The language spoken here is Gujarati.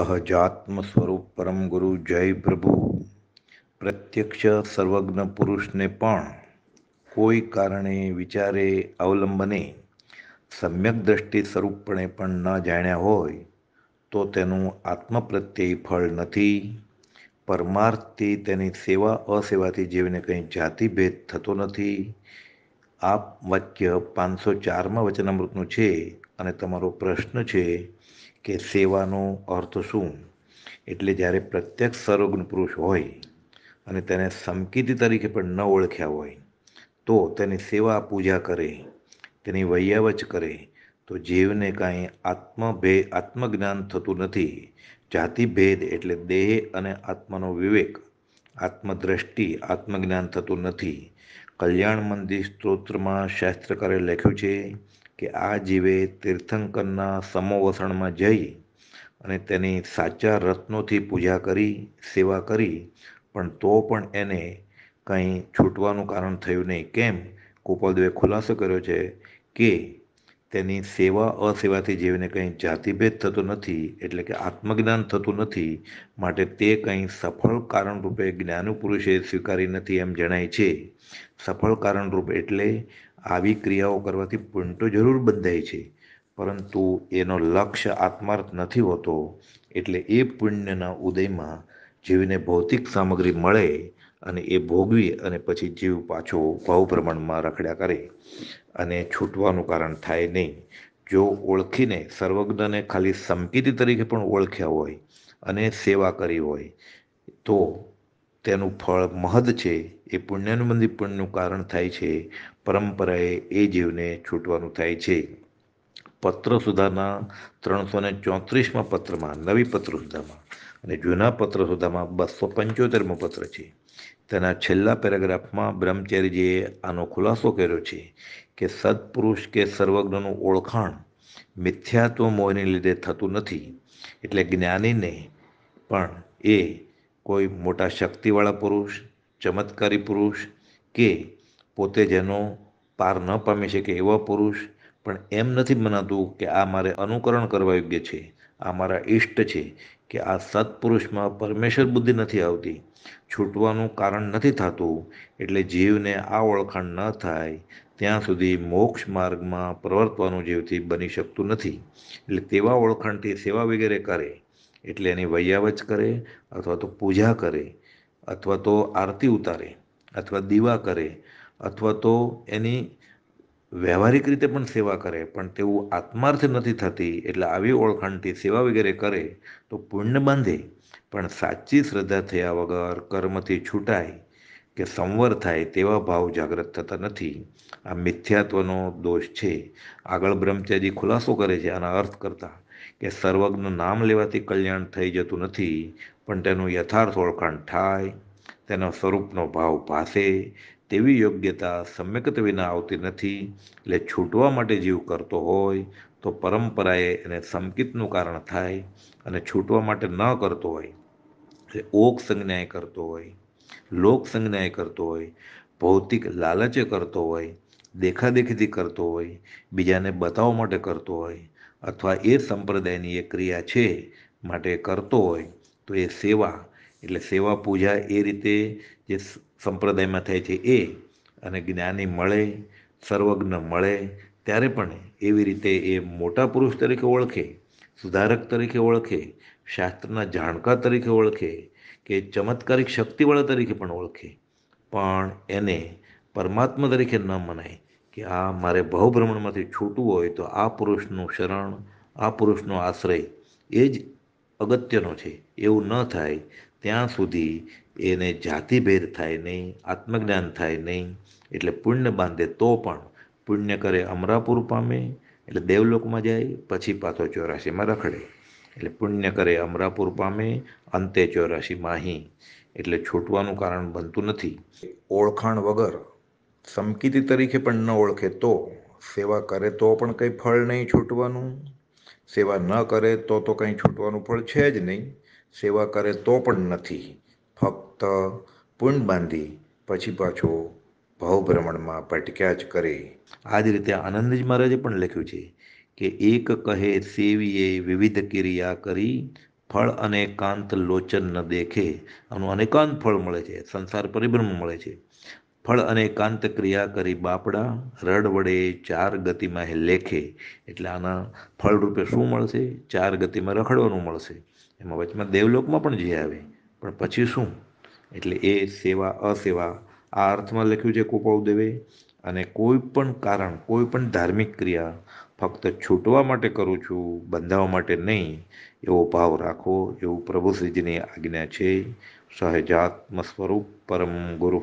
સહજાત્મ સ્વરૂપ પરમ ગુરુ જય પ્રભુ પ્રત્યક્ષ સર્વજ્ઞ પુરુષને પણ કોઈ કારણે વિચારે અવલંબને સમ્યક દ્રષ્ટિ સ્વરૂપપણે પણ ન જાણ્યા હોય તો તેનું આત્મ પ્રત્યય ફળ નથી પરમાર્થથી તેની સેવા અસેવાથી જીવને કંઈ જાતિભેદ થતો નથી આ વાક્ય પાંચસો ચારમાં વચનામૃતનું છે અને તમારો પ્રશ્ન છે કે સેવાનો અર્થ શું એટલે જ્યારે પ્રત્યક્ષ સર્વજ્ઞ પુરુષ હોય અને તેને સમકીતિ તરીકે પણ ન ઓળખ્યા હોય તો તેની સેવા પૂજા કરે તેની વૈયાવચ કરે તો જીવને કાંઈ આત્મભેદ આત્મજ્ઞાન થતું નથી જાતિભેદ એટલે દેહ અને આત્માનો વિવેક આત્મદ્રષ્ટિ આત્મજ્ઞાન થતું નથી કલ્યાણ મંદિર સ્તોત્રમાં શાસ્ત્રકારે લખ્યું છે કે આ જીવે તીર્થંકરના સમોવસણમાં જઈ અને તેની સાચા રત્નોથી પૂજા કરી સેવા કરી પણ તો પણ એને કંઈ છૂટવાનું કારણ થયું નહીં કેમ ગોપાલદેવે ખુલાસો કર્યો છે કે તેની સેવા અસેવાથી જીવને કંઈ જાતિભેદ થતો નથી એટલે કે આત્મજ્ઞાન થતું નથી માટે તે કંઈ સફળ કારણરૂપે રૂપે પુરુષે સ્વીકારી નથી એમ જણાય છે સફળ કારણરૂપ એટલે આવી ક્રિયાઓ કરવાથી પુણ્ય તો જરૂર બંધાય છે પરંતુ એનો લક્ષ્ય આત્માર્થ નથી હોતો એટલે એ પુણ્યના ઉદયમાં જીવને ભૌતિક સામગ્રી મળે અને એ ભોગવી અને પછી જીવ પાછો ભાવ પ્રમાણમાં રખડ્યા કરે અને છૂટવાનું કારણ થાય નહીં જો ઓળખીને સર્વજ્ઞને ખાલી સમકીતી તરીકે પણ ઓળખ્યા હોય અને સેવા કરી હોય તો તેનું ફળ મહદ છે એ પુણ્યાનુબંધી પણનું કારણ થાય છે પરંપરાએ એ જીવને છૂટવાનું થાય છે પત્ર સુધાના ત્રણસો ને ચોત્રીસમાં પત્રમાં નવી પત્ર સુધામાં અને જૂના પત્ર સુધામાં બસો પંચોતેરમો પત્ર છે તેના છેલ્લા પેરેગ્રાફમાં બ્રહ્મચર્યજીએ આનો ખુલાસો કર્યો છે કે સત્પુરુષ કે સર્વજ્ઞનું ઓળખાણ મિથ્યાત્વ મોહને લીધે થતું નથી એટલે જ્ઞાનીને પણ એ કોઈ મોટા શક્તિવાળા પુરુષ ચમત્કારી પુરુષ કે પોતે જેનો પાર ન પામી શકે એવા પુરુષ પણ એમ નથી મનાતું કે આ મારે અનુકરણ કરવા યોગ્ય છે આ મારા ઈષ્ટ છે કે આ સત્પુરુષમાં પરમેશ્વર બુદ્ધિ નથી આવતી છૂટવાનું કારણ નથી થતું એટલે જીવને આ ઓળખાણ ન થાય ત્યાં સુધી મોક્ષ માર્ગમાં પ્રવર્તવાનું જીવથી બની શકતું નથી એટલે તેવા ઓળખાણથી સેવા વગેરે કરે એટલે એની વૈયાવચ કરે અથવા તો પૂજા કરે અથવા તો આરતી ઉતારે અથવા દીવા કરે અથવા તો એની વ્યવહારિક રીતે પણ સેવા કરે પણ તેવું આત્માર્થ નથી થતી એટલે આવી ઓળખાણથી સેવા વગેરે કરે તો પુણ્ય બાંધે પણ સાચી શ્રદ્ધા થયા વગર કર્મથી છૂટાય કે સંવર થાય તેવા ભાવ જાગૃત થતા નથી આ મિથ્યાત્વનો દોષ છે આગળ બ્રહ્મચારી ખુલાસો કરે છે આના અર્થ કરતા કે સર્વજ્ઞ નામ લેવાથી કલ્યાણ થઈ જતું નથી પણ તેનું યથાર્થ ઓળખાણ થાય તેના સ્વરૂપનો ભાવ ભાસે તેવી યોગ્યતા સમ્યકત વિના આવતી નથી એટલે છૂટવા માટે જીવ કરતો હોય તો પરંપરાએ એને સમકિતનું કારણ થાય અને છૂટવા માટે ન કરતો હોય એટલે ઓક સંજ્ઞાએ કરતો હોય લોક સંજ્ઞાએ કરતો હોય ભૌતિક લાલચે કરતો હોય દેખાદેખીથી કરતો હોય બીજાને બતાવવા માટે કરતો હોય અથવા એ સંપ્રદાયની એ ક્રિયા છે માટે કરતો હોય તો એ સેવા એટલે સેવા પૂજા એ રીતે જે સંપ્રદાયમાં થાય છે એ અને જ્ઞાની મળે સર્વજ્ઞ મળે ત્યારે પણ એવી રીતે એ મોટા પુરુષ તરીકે ઓળખે સુધારક તરીકે ઓળખે શાસ્ત્રના જાણકાર તરીકે ઓળખે કે ચમત્કારિક શક્તિવાળા તરીકે પણ ઓળખે પણ એને પરમાત્મા તરીકે ન મનાય કે આ મારે ભવભ્રમણમાંથી છૂટવું હોય તો આ પુરુષનું શરણ આ પુરુષનો આશ્રય એ જ અગત્યનો છે એવું ન થાય ત્યાં સુધી એને જાતિભેદ થાય નહીં આત્મજ્ઞાન થાય નહીં એટલે પુણ્ય બાંધે તો પણ પુણ્ય કરે અમરાપુર પામે એટલે દેવલોકમાં જાય પછી પાછો ચોરાશીમાં રખડે એટલે પુણ્ય કરે અમરાપુર પામે અંતે ચોરાશીમાં અહીં એટલે છૂટવાનું કારણ બનતું નથી ઓળખાણ વગર સમકીતી તરીકે પણ ન ઓળખે તો સેવા કરે તો પણ કંઈ ફળ નહીં છૂટવાનું સેવા ન કરે તો તો કંઈ છૂટવાનું ફળ છે જ નહીં સેવા કરે તો પણ નથી ફક્ત પૂર્ણ બાંધી પછી પાછો ભાવભ્રમણમાં પટક્યા જ કરે આ જ રીતે આનંદ જ મહારાજે પણ લખ્યું છે કે એક કહે સેવીએ વિવિધ ક્રિયા કરી ફળ અને કાંત લોચન ન દેખે આનું અનેકાંત ફળ મળે છે સંસાર પરિભ્રમ મળે છે ફળ અને એકાંત ક્રિયા કરી બાપડા રડ વડે ચાર ગતિમાં એ લેખે એટલે આના ફળરૂપે શું મળશે ચાર ગતિમાં રખડવાનું મળશે એમાં વચમાં દેવલોકમાં પણ જે આવે પણ પછી શું એટલે એ સેવા અસેવા આ અર્થમાં લખ્યું છે કુપવદેવે અને કોઈ પણ કારણ કોઈ પણ ધાર્મિક ક્રિયા ફક્ત છૂટવા માટે કરું છું બંધાવવા માટે નહીં એવો ભાવ રાખો એવું પ્રભુ શ્રીજીની આજ્ઞા છે સહજાત્મ સ્વરૂપ પરમ ગુરુ